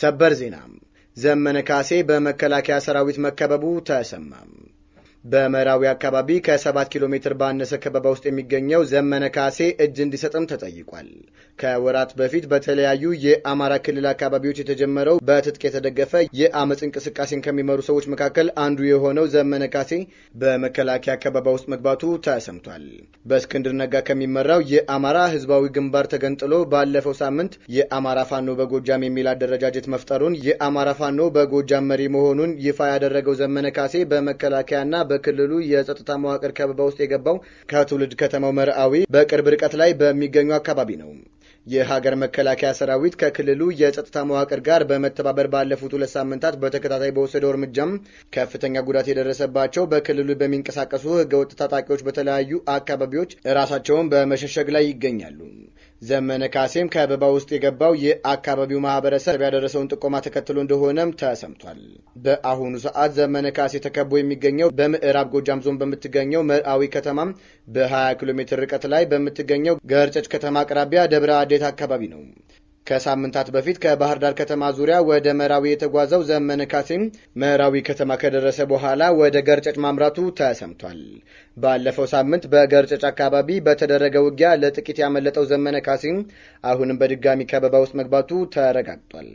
ሰበር ዜና ዘመነ ካሴ በመከላከያ ሰራዊት መከበቡ ተሰማም። በመራዊ አካባቢ ከ7 ኪሎ ሜትር ባነሰ ከበባ ውስጥ የሚገኘው ዘመነ ካሴ እጅ እንዲሰጥም ተጠይቋል። ከወራት በፊት በተለያዩ የአማራ ክልል አካባቢዎች የተጀመረው በትጥቅ የተደገፈ የአመፅ እንቅስቃሴን ከሚመሩ ሰዎች መካከል አንዱ የሆነው ዘመነ ካሴ በመከላከያ ከበባ ውስጥ መግባቱ ተሰምቷል። በእስክንድር ነጋ ከሚመራው የአማራ ህዝባዊ ግንባር ተገንጥሎ ባለፈው ሳምንት የአማራ ፋኖ በጎጃም የሚል አደረጃጀት መፍጠሩን የአማራ ፋኖ በጎጃም መሪ መሆኑን ይፋ ያደረገው ዘመነ ካሴ በመከላከያና በክልሉ የጸጥታ መዋቅር ከበባ ውስጥ የገባው ከትውልድ ከተማው መርአዊ በቅርብ ርቀት ላይ በሚገኙ አካባቢ ነው። የሀገር መከላከያ ሰራዊት ከክልሉ የጸጥታ መዋቅር ጋር በመተባበር ባለፉት ሁለት ሳምንታት በተከታታይ በወሰደው እርምጃም ከፍተኛ ጉዳት የደረሰባቸው በክልሉ በሚንቀሳቀሱ ህገወጥ ታጣቂዎች በተለያዩ አካባቢዎች ራሳቸውን በመሸሸግ ላይ ይገኛሉ። ዘመነ ካሴም ከበባ ውስጥ የገባው የአካባቢው ማህበረሰብ ያደረሰውን ጥቆማ ተከትሎ እንደሆነም ተሰምቷል። በአሁኑ ሰዓት ዘመነ ካሴ ተከቦ የሚገኘው በምዕራብ ጎጃም ዞን በምትገኘው መርአዊ ከተማም በ20 ኪሎ ሜትር ርቀት ላይ በምትገኘው ገርጨጭ ከተማ አቅራቢያ ደብረ አዴት አካባቢ ነው። ከሳምንታት በፊት ከባህር ዳር ከተማ ዙሪያ ወደ ምዕራዊ የተጓዘው ዘመነ ካሴም ምዕራዊ ከተማ ከደረሰ በኋላ ወደ ገርጨጭ ማምራቱ ተሰምቷል። ባለፈው ሳምንት በገርጨጭ አካባቢ በተደረገ ውጊያ ለጥቂት ያመለጠው ዘመነ ካሴም አሁንም በድጋሚ ከበባ ውስጥ መግባቱ ተረጋግጧል።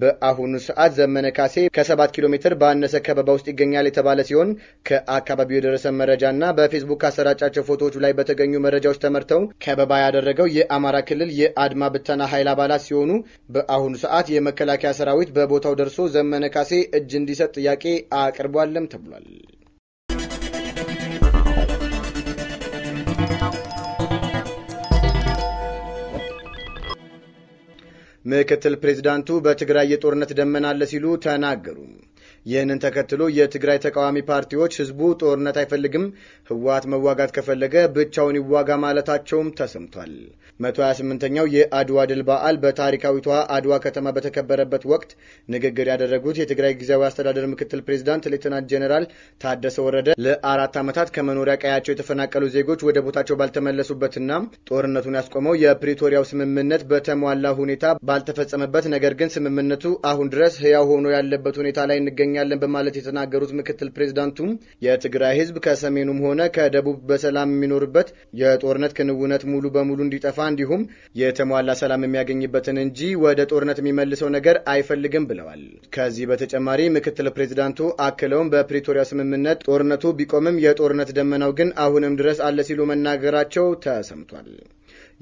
በአሁኑ ሰዓት ዘመነ ካሴ ከሰባት ኪሎ ሜትር ባነሰ ከበባ ውስጥ ይገኛል የተባለ ሲሆን ከአካባቢው የደረሰ መረጃና በፌስቡክ ካሰራጫቸው ፎቶዎቹ ላይ በተገኙ መረጃዎች ተመርተው ከበባ ያደረገው የአማራ ክልል የአድማ ብተና ኃይል አባላት ሲሆኑ በአሁኑ ሰዓት የመከላከያ ሰራዊት በቦታው ደርሶ ዘመነ ካሴ እጅ እንዲሰጥ ጥያቄ አቅርቧለም ተብሏል። ምክትል ፕሬዚዳንቱ በትግራይ የጦርነት ደመና አለ ሲሉ ተናገሩ። ይህንን ተከትሎ የትግራይ ተቃዋሚ ፓርቲዎች ህዝቡ ጦርነት አይፈልግም፣ ህወሀት መዋጋት ከፈለገ ብቻውን ይዋጋ ማለታቸውም ተሰምቷል። 128ኛው የአድዋ ድል በዓል በታሪካዊቷ አድዋ ከተማ በተከበረበት ወቅት ንግግር ያደረጉት የትግራይ ጊዜያዊ አስተዳደር ምክትል ፕሬዚዳንት ሌትናንት ጄኔራል ታደሰ ወረደ ለአራት ዓመታት ከመኖሪያ ቀያቸው የተፈናቀሉ ዜጎች ወደ ቦታቸው ባልተመለሱበትና ጦርነቱን ያስቆመው የፕሪቶሪያው ስምምነት በተሟላ ሁኔታ ባልተፈጸመበት ነገር ግን ስምምነቱ አሁን ድረስ ህያው ሆኖ ያለበት ሁኔታ ላይ እንገኛል እንገኛለን በማለት የተናገሩት ምክትል ፕሬዝዳንቱ የትግራይ ህዝብ ከሰሜኑም ሆነ ከደቡብ በሰላም የሚኖርበት የጦርነት ክንውነት ሙሉ በሙሉ እንዲጠፋ እንዲሁም የተሟላ ሰላም የሚያገኝበትን እንጂ ወደ ጦርነት የሚመልሰው ነገር አይፈልግም ብለዋል። ከዚህ በተጨማሪ ምክትል ፕሬዚዳንቱ አክለውም በፕሪቶሪያ ስምምነት ጦርነቱ ቢቆምም የጦርነት ደመናው ግን አሁንም ድረስ አለ ሲሉ መናገራቸው ተሰምቷል።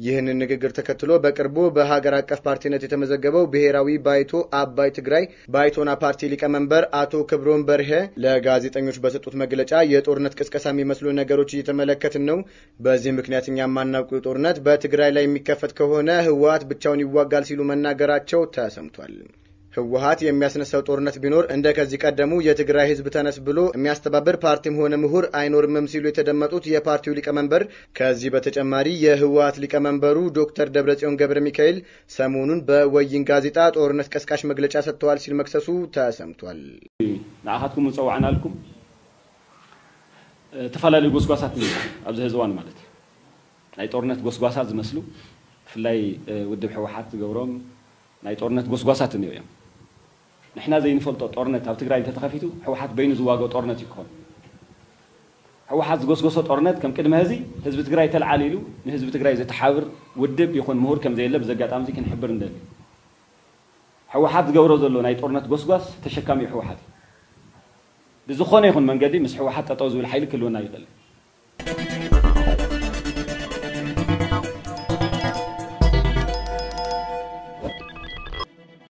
ይህንን ንግግር ተከትሎ በቅርቡ በሀገር አቀፍ ፓርቲነት የተመዘገበው ብሔራዊ ባይቶ አባይ ትግራይ ባይቶና ፓርቲ ሊቀመንበር አቶ ክብሮን በርሄ ለጋዜጠኞች በሰጡት መግለጫ የጦርነት ቅስቀሳ የሚመስሉ ነገሮች እየተመለከትን ነው። በዚህ ምክንያት እኛ የማናውቀው ጦርነት በትግራይ ላይ የሚከፈት ከሆነ ህወሀት ብቻውን ይዋጋል ሲሉ መናገራቸው ተሰምቷል። ህወሀት የሚያስነሳው ጦርነት ቢኖር እንደ ከዚህ ቀደሙ የትግራይ ህዝብ ተነስ ብሎ የሚያስተባብር ፓርቲም ሆነ ምሁር አይኖርምም ሲሉ የተደመጡት የፓርቲው ሊቀመንበር ከዚህ በተጨማሪ የህወሀት ሊቀመንበሩ ዶክተር ደብረጽዮን ገብረ ሚካኤል ሰሞኑን በወይን ጋዜጣ ጦርነት ቀስቃሽ መግለጫ ሰጥተዋል ሲል መክሰሱ ተሰምቷል። ንኣኻትኩም ምፀዋዕና አልኩም ተፈላለዩ ጎስጓሳት ኣብዚ ህዝዋን ማለት እዩ ናይ ጦርነት ጎስጓሳት ዝመስሉ ብፍላይ ውድብ ህወሓት ዝገብሮም ናይ ጦርነት ጎስጓሳት እንዮ እዮም نحن زي نفلت أورنت هل تقرأ أنت تخافيتو حوحات بين زواج أورنت يكون حوحات جوس جوس أورنت كم كده مهزي هزبت قرأ تل عليلو نهزبت قرأ إذا تحاور ودب يكون مهور كم زي اللب زقعت أمزي كن حبر ندل حوحات جورو ذل لو نايت أورنت جوس جوس تشكامي حوحات بزخون يكون من قدي مش حوحات تتوزو الحيل كلو نايت